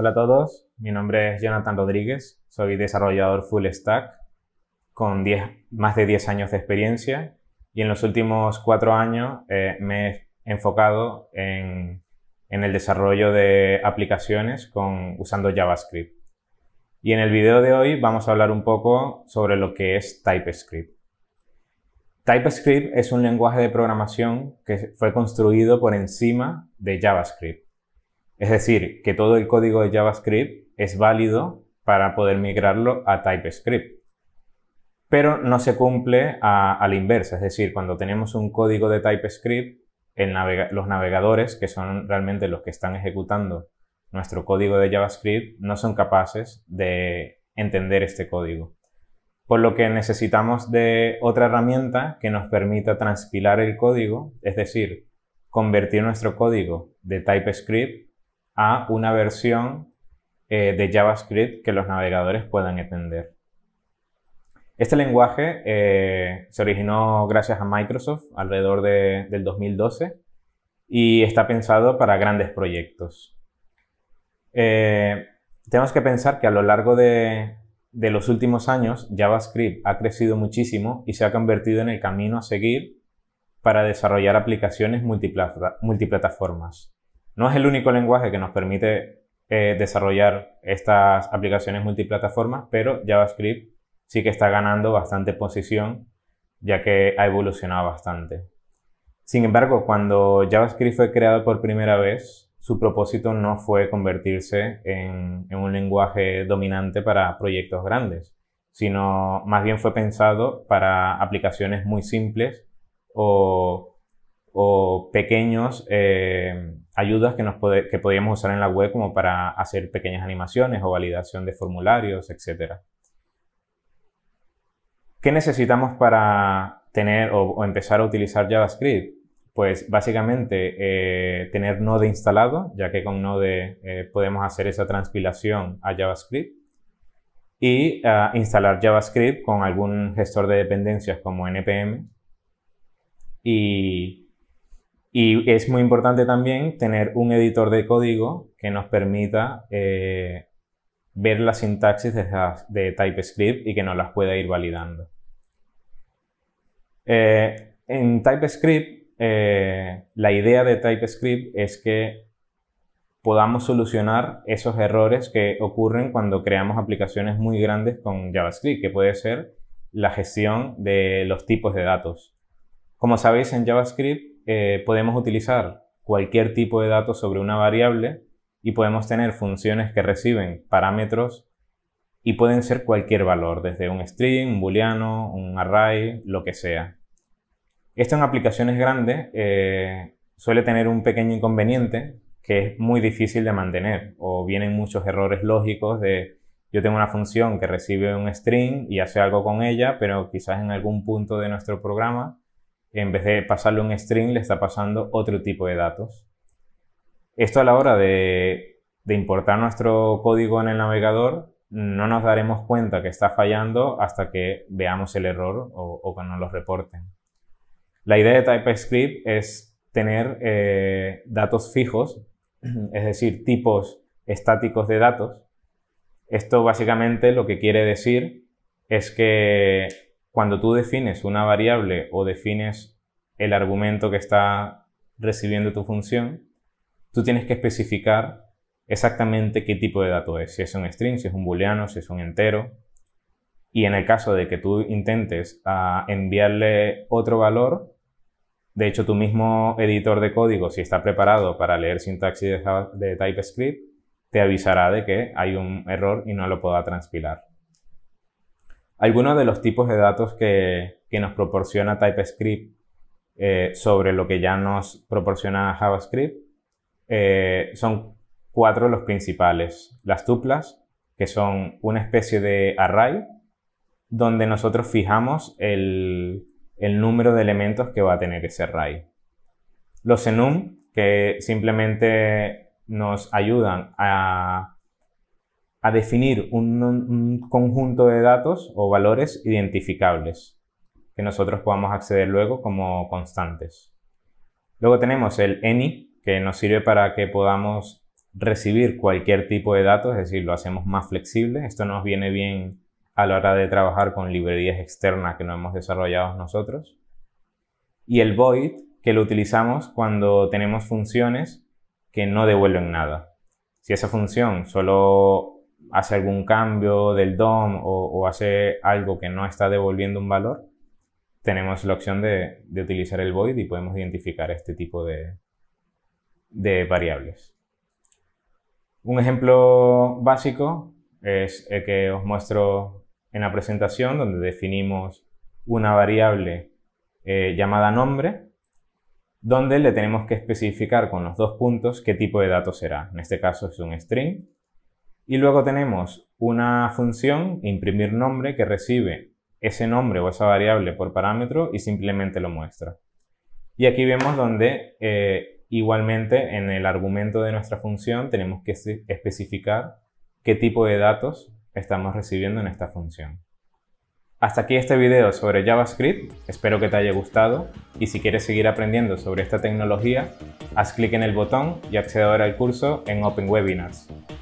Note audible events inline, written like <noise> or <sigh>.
Hola a todos, mi nombre es Jonathan Rodríguez, soy desarrollador full stack con más de 10 años de experiencia y en los últimos cuatro años eh, me he enfocado en, el desarrollo de aplicaciones con, usando JavaScript. Y en el video de hoy vamos a hablar un poco sobre lo que es TypeScript. TypeScript es un lenguaje de programación que fue construido por encima de JavaScript es decir, que todo el código de JavaScript es válido para poder migrarlo a TypeScript. Pero no se cumple a, inverso. la inversa, es decir, cuando tenemos un código de TypeScript, los navegadores, que son realmente los que están ejecutando nuestro código de JavaScript, no son capaces de entender este código. Por lo que necesitamos de otra herramienta que nos permita transpilar el código, es decir, convertir nuestro código de TypeScript a una versión eh, de JavaScript que los navegadores puedan entender. Este lenguaje eh, se originó gracias a Microsoft alrededor de, del 2012 y está pensado para grandes proyectos. Eh, tenemos que pensar que a lo largo de, de los últimos años JavaScript ha crecido muchísimo y se ha convertido en el camino a seguir para desarrollar aplicaciones multiplataformas. No es el único lenguaje que nos permite eh, desarrollar estas aplicaciones multiplataformas, pero JavaScript sí que está ganando bastante posición, ya que ha evolucionado bastante. Sin embargo, cuando JavaScript fue creado por primera vez, su propósito no fue convertirse en, un lenguaje dominante para proyectos grandes, sino más bien fue pensado para aplicaciones muy simples o, pequeños eh, ayudas que, nos que usar en la web como para hacer pequeñas animaciones o validación de formularios, etc. ¿Qué necesitamos para tener o, empezar a utilizar JavaScript? Pues básicamente eh, tener Node instalado, ya que con Node eh, podemos hacer esa transpilación a JavaScript y ah, instalar JavaScript con algún gestor de dependencias como NPM y y es muy importante también tener un editor de código que nos permita eh, ver la sintaxis de, TypeScript y que nos las pueda ir validando. Eh, en TypeScript, eh, la idea de TypeScript es que podamos solucionar esos errores que ocurren cuando creamos aplicaciones muy grandes con JavaScript, que puede ser la gestión de los tipos de datos. Como sabéis, en JavaScript eh, podemos utilizar cualquier tipo de datos sobre una variable y podemos tener funciones que reciben parámetros y pueden ser cualquier valor, desde un string, un booleano, un array, lo que sea. Esto en aplicaciones grandes eh, suele tener un pequeño inconveniente que es muy difícil de mantener o vienen muchos errores lógicos de yo tengo una función que recibe un string y hace algo con ella, pero quizás en algún punto de nuestro programa en vez de pasarle un string, le está pasando otro tipo de datos. Esto a la hora de, importar nuestro código en el navegador, no nos daremos cuenta que está fallando hasta que veamos el error o, cuando que nos lo reporten. La idea de TypeScript es tener eh, datos fijos, <clears throat> es decir, tipos estáticos de datos. Esto básicamente lo que quiere decir es que cuando tú defines una variable o defines el argumento que está recibiendo tu función, tú tienes que especificar exactamente qué tipo de dato es, si es un string, si es un booleano, si es un entero. Y en el caso de que tú intentes ah, enviarle otro valor, de hecho tu mismo editor de código, si está preparado para leer sintaxis de, de TypeScript, te avisará de que hay un error y no lo pueda transpilar. Algunos de los tipos de datos que, nos proporciona TypeScript eh, sobre lo que ya nos proporciona JavaScript eh, son cuatro de los principales. Las tuplas, que son una especie de array donde nosotros fijamos el, el número de elementos que va a tener ese array. Los enum, que simplemente nos ayudan a a definir un, conjunto de datos o valores identificables que nosotros podamos acceder luego como constantes. Luego tenemos el any, que nos sirve para que podamos recibir cualquier tipo de datos, es decir, lo hacemos más flexible. Esto nos viene bien a la hora de trabajar con librerías externas que no hemos desarrollado nosotros. Y el void, que lo utilizamos cuando tenemos funciones que no devuelven nada. Si esa función solo hace algún cambio del DOM o, hace algo que no está devolviendo un valor, tenemos la opción de, utilizar el void y podemos identificar este tipo de, variables. Un ejemplo básico es el que os muestro en la presentación, donde definimos una variable eh, llamada nombre, donde le tenemos que especificar con los dos puntos qué tipo de dato será. En este caso es un string y luego tenemos una función, imprimir nombre, que recibe ese nombre o esa variable por parámetro y simplemente lo muestra. Y aquí vemos donde eh, igualmente en el argumento de nuestra función tenemos que especificar qué tipo de datos estamos recibiendo en esta función. Hasta aquí este video sobre JavaScript, espero que te haya gustado y si quieres seguir aprendiendo sobre esta tecnología, haz clic en el botón y ahora al curso en Open Webinars.